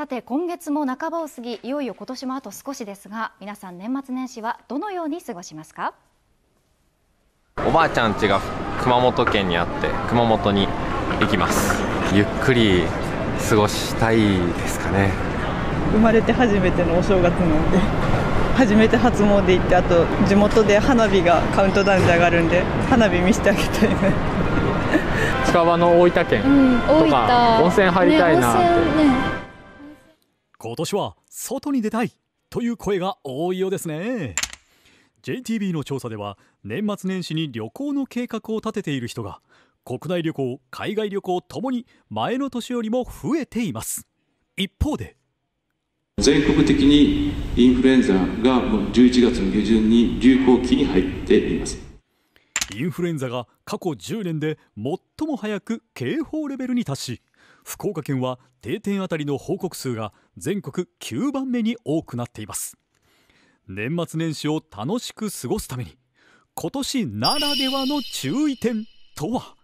さて今月も半ばを過ぎいよいよ今年もあと少しですが皆さん年末年始はどのように過ごしますかおばあちゃん家が熊本県にあって熊本に行きますゆっくり過ごしたいですかね生まれて初めてのお正月なんで初めて初詣行ってあと地元で花火がカウントダウンで上がるんで花火見せてあげたいな近場の大分県とか、うん、温泉入りたいなって、ね今年は外に出たいという声が多いようですね JTB の調査では年末年始に旅行の計画を立てている人が国内旅行海外旅行ともに前の年よりも増えています一方で全国的にインフルエンザが11月の下旬に流行期に入っていますインフルエンザが過去10年で最も早く警報レベルに達し福岡県は定点あたりの報告数が全国9番目に多くなっています年末年始を楽しく過ごすために今年ならではの注意点とは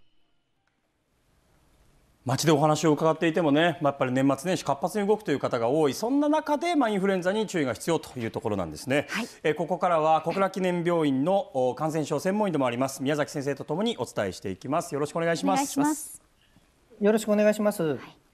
街でお話を伺っていてもね、まあ、やっぱり年末年始活発に動くという方が多いそんな中で、まあ、インフルエンザに注意が必要というところなんですね、はい、えここからは小倉記念病院の感染症専門医でもあります宮崎先生とともにお伝えしていきますよろしくお願いしますよろしくお願いします。はい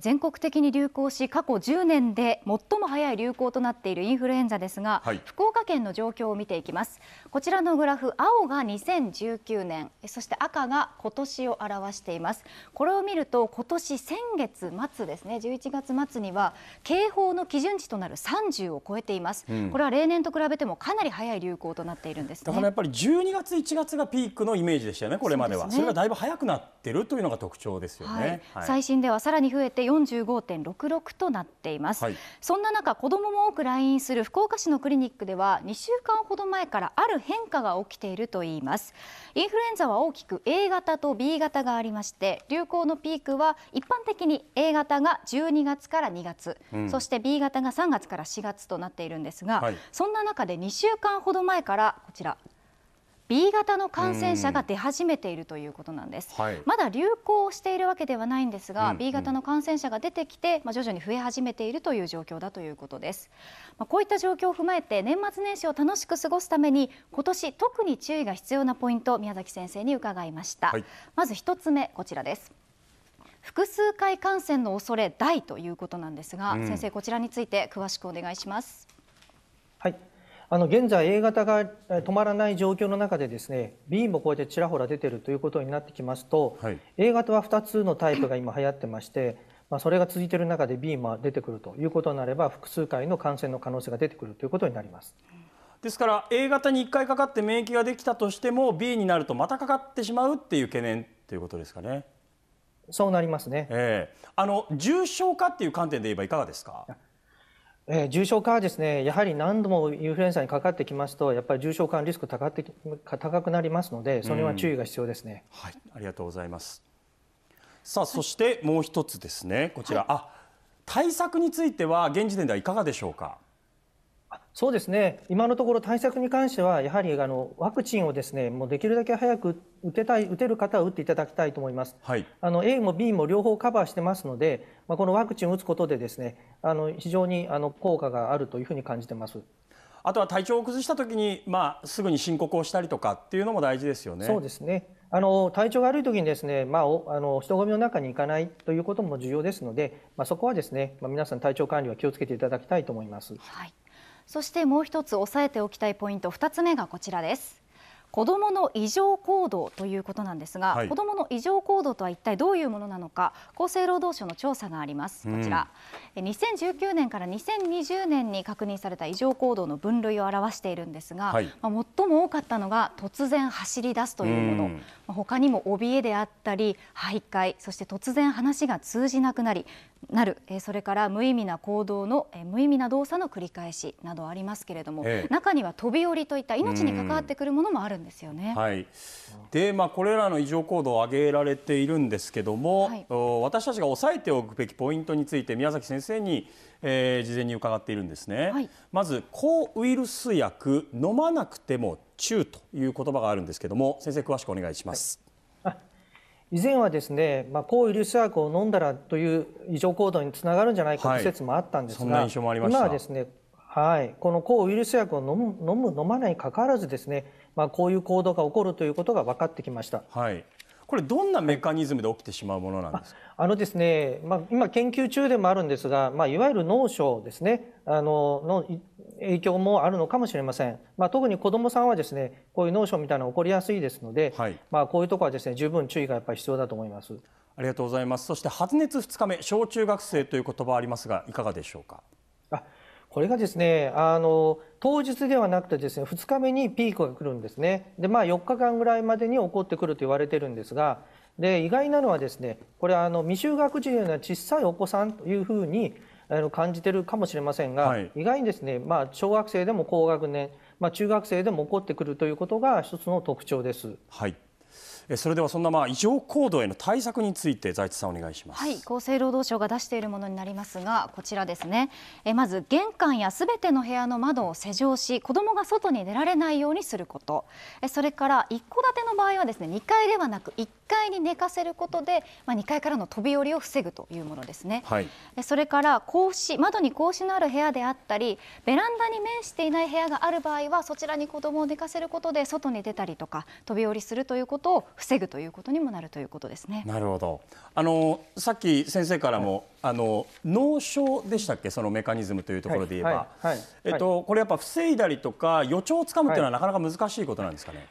全国的に流行し過去10年で最も早い流行となっているインフルエンザですが、はい、福岡県の状況を見ていきますこちらのグラフ青が2019年そして赤が今年を表していますこれを見ると今年先月末ですね11月末には警報の基準値となる30を超えています、うん、これは例年と比べてもかなり早い流行となっているんです、ね、だからやっぱり12月1月がピークのイメージでしたよねこれまではそ、ね,、れがだいぶ早くなってるというのが特徴ですよね、はいはい、最新ではさらに増えて45.66となっています、はい、そんな中子どもも多く来院する福岡市のクリニックでは2週間ほど前からある変化が起きているといいますインフルエンザは大きく A 型と B 型がありまして流行のピークは一般的に A 型が12月から2月、うん、そして B 型が3月から4月となっているんですが、はい、そんな中で2週間ほど前からこちら B 型の感染者が出始めているということなんです、まだ流行しているわけではないんですが、B 型の感染者が出てきて、まあ、徐々に増え始めているという状況だということです、まあ、こういった状況を踏まえて年末年始を楽しく過ごすために今年特に注意が必要なポイント宮崎先生に伺いました、はい、まず1つ目こちらです複数回感染の恐れ大ということなんですが、うん、先生こちらについて詳しくお願いしますはいあの現在、A 型が止まらない状況の中で、ですね B もこうやってちらほら出てるということになってきますと、はい、A 型は2つのタイプが今、流行ってまして、まあ、それが続いている中で B も出てくるということになれば、複数回の感染の可能性が出てくるということになります。ですから A 型に1回かかって免疫ができたとしても B になるとまたかかってしまうっていう懸念ということですかね。そうなりますね。えー、あの重症化っていう観点で言えばいかがですか。えー、重症化はですねやはり何度もインフルエンザにかかってきますとやっぱり重症化のリスク高って高くなりますのでそれは注意が必要ですね、うん、はい、ありがとうございますさあそしてもう一つですねこちら、はい、あ対策については現時点ではいかがでしょうかそうですね、今のところ対策に関しては、やはりあのワクチンをですねもうできるだけ早く打てたい打てる方は打っていただきたいと思います、はい、あの A も B も両方カバーしてますので、まあ、このワクチンを打つことで、ですねあの非常にあの効果があるというふうに感じてます。あとは体調を崩したときに、まあ、すぐに申告をしたりとかっていうのも大事ですよね。そうですねあの体調が悪いときにですね、まあ、あの人混みの中に行かないということも重要ですので、まあ、そこはですね、まあ、皆さん体調管理は気をつけていただきたいと思います。はいそしてもう一つ押さえておきたいポイント2つ目がこちらです。子どもの異常行動ということなんですが、はい、子どもの異常行動とは一体どういうものなのか厚生労働省の調査がありますこちら、うん、2019年から2020年に確認された異常行動の分類を表しているんですが、はい、まあ、最も多かったのが突然走り出すというもの、うん、他にも怯えであったり徘徊そして突然話が通じなくなりなる、えそれから無意味な行動の、え無意味な動作の繰り返しなどありますけれども、ええ、中には飛び降りといった命に関わってくるものもあるんですですよね。はい、で、まあ、これらの異常行動を挙げられているんですけども、はい、私たちが押さえておくべきポイントについて宮崎先生に、えー、事前に伺っているんですね。はい、まず抗ウイルス薬飲まなくても中という言葉があるんですけども先生詳しくお願いします。以前はですね、まあ、抗ウイルス薬を飲んだらという異常行動につながるんじゃないかという説もあったんですが、はい、今はですね、はい、この抗ウイルス薬を飲む飲まないにかかわらずですねまあ、こういう行動が起こるということが分かってきました。はいこれどんなメカニズムで起きてしまうものなんですあのですね、まあ、今研究中でもあるんですが、まあ、いわゆる脳症ですねあのの影響もあるのかもしれません、まあ、特に子どもさんはですねこういう脳症みたいな起こりやすいですので、はい、まあ、こういうところはですね十分注意がやっぱり必要だと思いますありがとうございますそして発熱2日目小中学生という言葉ありますがいかがでしょうかこれがですねあの当日ではなくてですね2日目にピークが来るんですねでまあ4日間ぐらいまでに起こってくると言われてるんですがで意外なのはですねこれあの未就学児のような小さいお子さんというふうにあの感じてるかもしれませんが、はい、意外にですね、まあ、小学生でも高学年、まあ、中学生でも起こってくるということが一つの特徴です。はいそれではそんなまあ異常行動への対策について財津さんお願いします、はい、厚生労働省が出しているものになりますがこちらですねえまず玄関やすべての部屋の窓を施錠し子どもが外に出られないようにすることえそれから一戸建ての場合はですね2階ではなく1階に寝かせることで、まあ、2階からの飛び降りを防ぐというものですね、はい、それから格子窓に格子のある部屋であったりベランダに面していない部屋がある場合はそちらに子どもを寝かせることで外に出たりとか飛び降りするということことを防ぐということにもなるということですね。なるほど。あのさっき先生からも、はい、あの脳症でしたっけそのメカニズムというところで言えば、はいはい、えっとこれやっぱ防いだりとか予兆をつかむというのはなかなか難しいことなんですかね。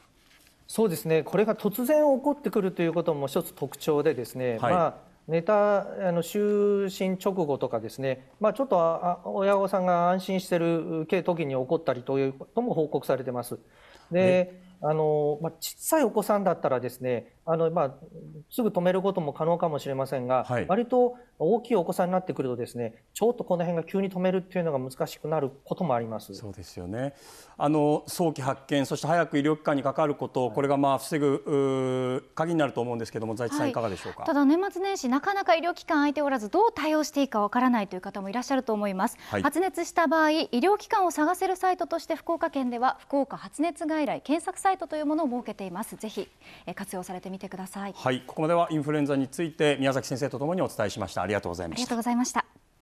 そうですね。これが突然起こってくるということも一つ特徴でですね。まあ寝たあの就寝直後とかですね、まあ、ちょっと親御さんが安心してる時に起こったりということも報告されてます。であのまあ、小さいお子さんだったらですねあのまあ、すぐ止めることも可能かもしれませんが、はい、割と大きいお子さんになってくるとですねちょっとこの辺が急に止めるっていうのが難しくなることもありますそうですよねあの早期発見そして早く医療機関にかかること、はい、これがまあ防ぐ鍵になると思うんですけれども財津さん、いかがでしょうか、はい、ただ年末年始なかなか医療機関空いておらずどう対応していいかわからないという方もいらっしゃると思います、発熱した場合医療機関を探せるサイトとして福岡県では福岡発熱外来検索サイトというものを設けていますぜひえ活用されてみてください。はい、ここまではインフルエンザについて宮崎先生とともにお伝えしました。ありがとうございました。